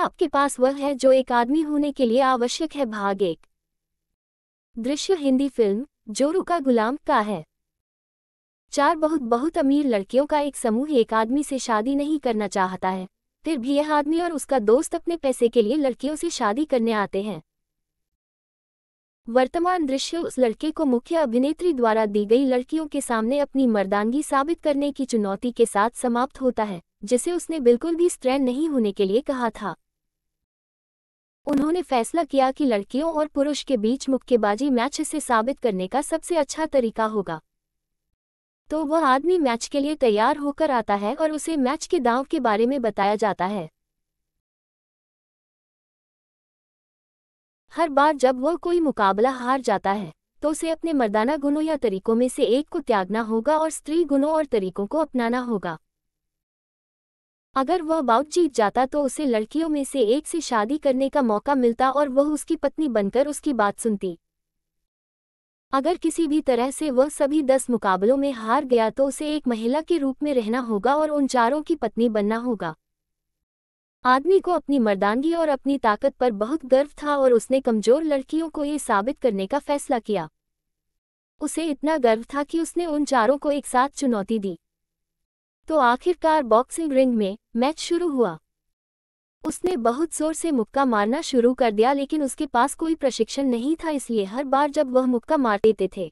आपके पास वह है जो एक आदमी होने के लिए आवश्यक है भाग एक दृश्य हिंदी फिल्म जोरू का गुलाम का है चार बहुत बहुत अमीर लड़कियों का एक समूह एक आदमी से शादी नहीं करना चाहता है फिर भी यह आदमी और उसका दोस्त अपने पैसे के लिए लड़कियों से शादी करने आते हैं वर्तमान दृश्य उस लड़के को मुख्य अभिनेत्री द्वारा दी गई लड़कियों के सामने अपनी मर्दानगी साबित करने की चुनौती के साथ समाप्त होता है जिसे उसने बिल्कुल भी स्ट्रैन नहीं होने के लिए कहा था उन्होंने फैसला किया कि लड़कियों और पुरुष के बीच मुक्केबाजी मैच से साबित करने का सबसे अच्छा तरीका होगा तो वह आदमी मैच के लिए तैयार होकर आता है और उसे मैच के दांव के बारे में बताया जाता है हर बार जब वह कोई मुकाबला हार जाता है तो उसे अपने मर्दाना गुणों या तरीकों में से एक को त्यागना होगा और स्त्री गुणों और तरीकों को अपनाना होगा अगर वह बाउट जीत जाता तो उसे लड़कियों में से एक से शादी करने का मौका मिलता और वह उसकी पत्नी बनकर उसकी बात सुनती अगर किसी भी तरह से वह सभी दस मुकाबलों में हार गया तो उसे एक महिला के रूप में रहना होगा और उन चारों की पत्नी बनना होगा आदमी को अपनी मर्दानगी और अपनी ताकत पर बहुत गर्व था और उसने कमजोर लड़कियों को ये साबित करने का फैसला किया उसे इतना गर्व था कि उसने उन चारों को एक साथ चुनौती दी तो आखिरकार बॉक्सिंग रिंग में मैच शुरू हुआ उसने बहुत जोर से मुक्का मारना शुरू कर दिया लेकिन उसके पास कोई प्रशिक्षण नहीं था इसलिए हर बार जब वह मुक्का मार देते थे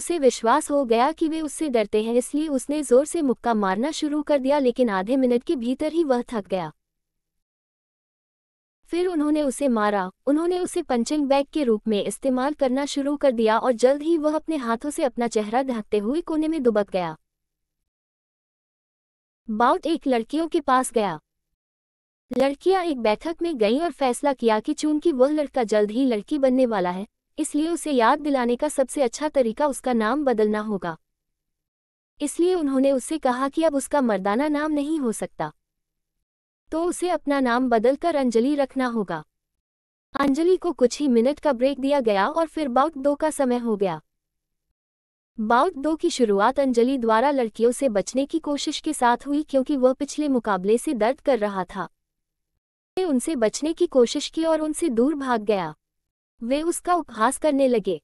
उसे विश्वास हो गया कि वे उससे डरते हैं इसलिए उसने जोर से मुक्का मारना शुरू कर दिया लेकिन आधे मिनट के भीतर ही वह थक गया फिर उन्होंने उसे मारा उन्होंने उसे पंचिंग बैग के रूप में इस्तेमाल करना शुरू कर दिया और जल्द ही वह अपने हाथों से अपना चेहरा ढकते हुए कोने में दुबक गया बाउट एक लड़कियों के पास गया लड़कियां एक बैठक में गईं और फैसला किया कि चूंकि वह लड़का जल्द ही लड़की बनने वाला है इसलिए उसे याद दिलाने का सबसे अच्छा तरीका उसका नाम बदलना होगा इसलिए उन्होंने उससे कहा कि अब उसका मर्दाना नाम नहीं हो सकता तो उसे अपना नाम बदलकर अंजलि रखना होगा अंजलि को कुछ ही मिनट का ब्रेक दिया गया और फिर बाउट दो का समय हो गया बाउट दो की शुरुआत अंजलि द्वारा लड़कियों से बचने की कोशिश के साथ हुई क्योंकि वह पिछले मुकाबले से दर्द कर रहा था वे उनसे बचने की कोशिश की और उनसे दूर भाग गया वे उसका उपहास करने लगे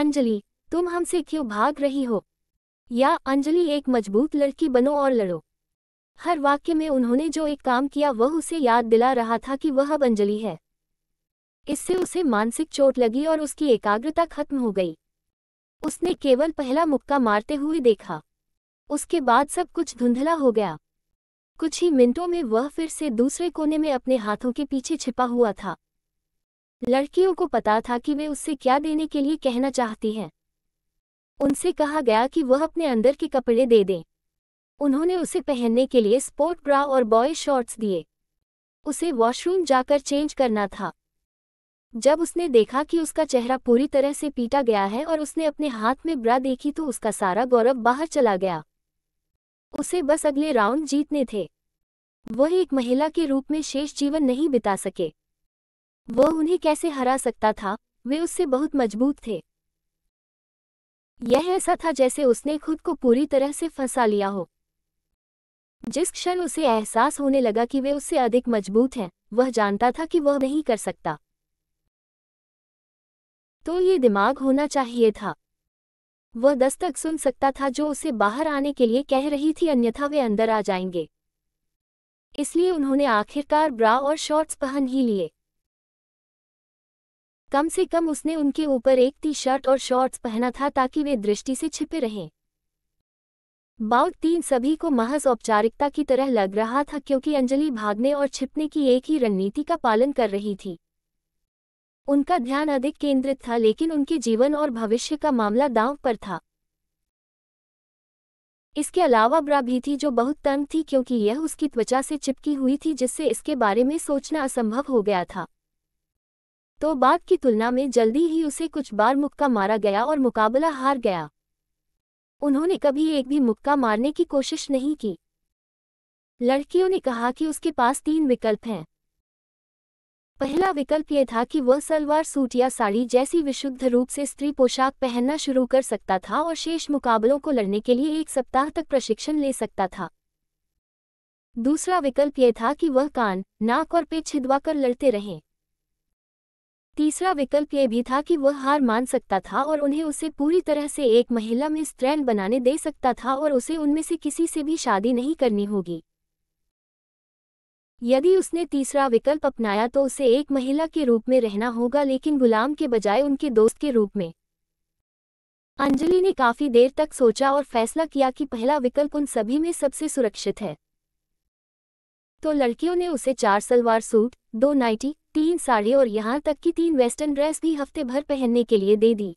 अंजलि तुम हमसे क्यों भाग रही हो या अंजलि एक मजबूत लड़की बनो और लड़ो हर वाक्य में उन्होंने जो एक काम किया वह उसे याद दिला रहा था कि वह अब अंजलि है इससे उसे मानसिक चोट लगी और उसकी एकाग्रता खत्म हो गई उसने केवल पहला मुक्का मारते हुए देखा उसके बाद सब कुछ धुंधला हो गया कुछ ही मिनटों में वह फिर से दूसरे कोने में अपने हाथों के पीछे छिपा हुआ था लड़कियों को पता था कि वे उससे क्या देने के लिए कहना चाहती हैं उनसे कहा गया कि वह अपने अंदर के कपड़े दे दें उन्होंने उसे पहनने के लिए स्पोर्ट ब्रा और बॉय शॉर्ट्स दिए उसे वॉशरूम जाकर चेंज करना था जब उसने देखा कि उसका चेहरा पूरी तरह से पीटा गया है और उसने अपने हाथ में ब्रा देखी तो उसका सारा गौरव बाहर चला गया उसे बस अगले राउंड जीतने थे वह एक महिला के रूप में शेष जीवन नहीं बिता सके वह उन्हें कैसे हरा सकता था वे उससे बहुत मजबूत थे यह ऐसा था जैसे उसने खुद को पूरी तरह से फंसा लिया हो जिस क्षण उसे एहसास होने लगा कि वे उससे अधिक मजबूत हैं वह जानता था कि वह नहीं कर सकता तो ये दिमाग होना चाहिए था वह दस्तक सुन सकता था जो उसे बाहर आने के लिए कह रही थी अन्यथा वे अंदर आ जाएंगे इसलिए उन्होंने आखिरकार ब्रा और शॉर्ट्स पहन ही लिए कम से कम उसने उनके ऊपर एक टी शर्ट और शॉर्ट्स पहना था ताकि वे दृष्टि से छिपे रहें बाउट तीन सभी को महज औपचारिकता की तरह लग रहा था क्योंकि अंजलि भागने और छिपने की एक ही रणनीति का पालन कर रही थी उनका ध्यान अधिक केंद्रित था लेकिन उनके जीवन और भविष्य का मामला दांव पर था इसके अलावा ब्रा भी थी जो बहुत तंग थी क्योंकि यह उसकी त्वचा से चिपकी हुई थी जिससे इसके बारे में सोचना असंभव हो गया था तो बाद की तुलना में जल्दी ही उसे कुछ बार मुक्का मारा गया और मुकाबला हार गया उन्होंने कभी एक भी मुक्का मारने की कोशिश नहीं की लड़कियों ने कहा कि उसके पास तीन विकल्प हैं पहला विकल्प यह था कि वह सलवार सूट या साड़ी जैसी विशुद्ध रूप से स्त्री पोशाक पहनना शुरू कर सकता था और शेष मुकाबलों को लड़ने के लिए एक सप्ताह तक प्रशिक्षण ले सकता था दूसरा विकल्प यह था कि वह कान नाक और पेट छिदवा कर लड़ते रहे तीसरा विकल्प यह भी था कि वह हार मान सकता था और उन्हें उसे पूरी तरह से एक महिला में स्त्रैन बनाने दे सकता था और उसे उनमें से किसी से भी शादी नहीं करनी होगी यदि उसने तीसरा विकल्प अपनाया तो उसे एक महिला के रूप में रहना होगा लेकिन गुलाम के बजाय उनके दोस्त के रूप में अंजलि ने काफी देर तक सोचा और फैसला किया कि पहला विकल्प उन सभी में सबसे सुरक्षित है तो लड़कियों ने उसे चार सलवार सूट दो नाइटी तीन साड़ी और यहाँ तक कि तीन वेस्टर्न ड्रेस भी हफ्ते भर पहनने के लिए दे दी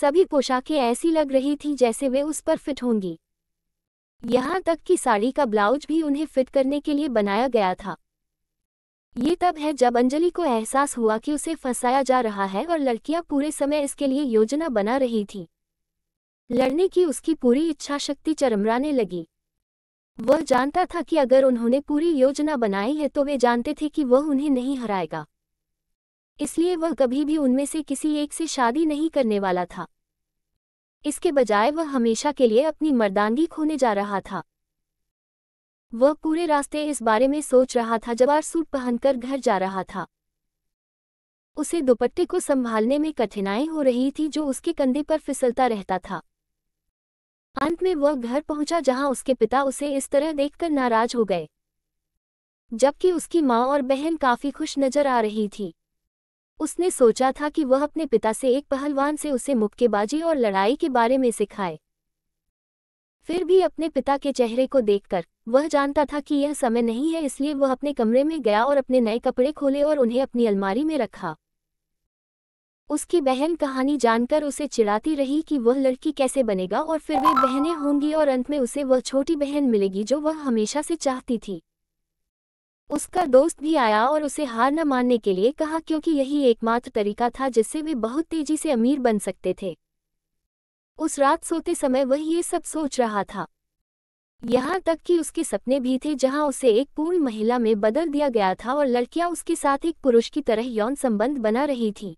सभी पोशाकें ऐसी लग रही थीं जैसे वे उस पर फिट होंगी यहाँ तक कि साड़ी का ब्लाउज भी उन्हें फिट करने के लिए बनाया गया था ये तब है जब अंजलि को एहसास हुआ कि उसे फंसाया जा रहा है और लड़कियां पूरे समय इसके लिए योजना बना रही थीं। लड़ने की उसकी पूरी इच्छा शक्ति चरमराने लगी वह जानता था कि अगर उन्होंने पूरी योजना बनाई है तो वे जानते थे कि वह उन्हें नहीं हराएगा इसलिए वह कभी भी उनमें से किसी एक से शादी नहीं करने वाला था इसके बजाय वह हमेशा के लिए अपनी मर्दानगी खोने जा रहा था वह पूरे रास्ते इस बारे में सोच रहा था जब आर सूट पहनकर घर जा रहा था उसे दुपट्टे को संभालने में कठिनाई हो रही थी जो उसके कंधे पर फिसलता रहता था अंत में वह घर पहुंचा जहां उसके पिता उसे इस तरह देखकर नाराज हो गए जबकि उसकी माँ और बहन काफी खुश नजर आ रही थी उसने सोचा था कि वह अपने पिता से एक पहलवान से उसे मुक्केबाजी और लड़ाई के बारे में सिखाए फिर भी अपने पिता के चेहरे को देखकर वह जानता था कि यह समय नहीं है इसलिए वह अपने कमरे में गया और अपने नए कपड़े खोले और उन्हें अपनी अलमारी में रखा उसकी बहन कहानी जानकर उसे चिढ़ाती रही कि वह लड़की कैसे बनेगा और फिर वे बहनें होंगी और अंत में उसे वह छोटी बहन मिलेगी जो वह हमेशा से चाहती थी उसका दोस्त भी आया और उसे हार न मानने के लिए कहा क्योंकि यही एकमात्र तरीका था जिससे वे बहुत तेजी से अमीर बन सकते थे उस रात सोते समय वह ये सब सोच रहा था यहाँ तक कि उसके सपने भी थे जहाँ उसे एक पूर्ण महिला में बदल दिया गया था और लड़कियां उसके साथ एक पुरुष की तरह यौन संबंध बना रही थीं।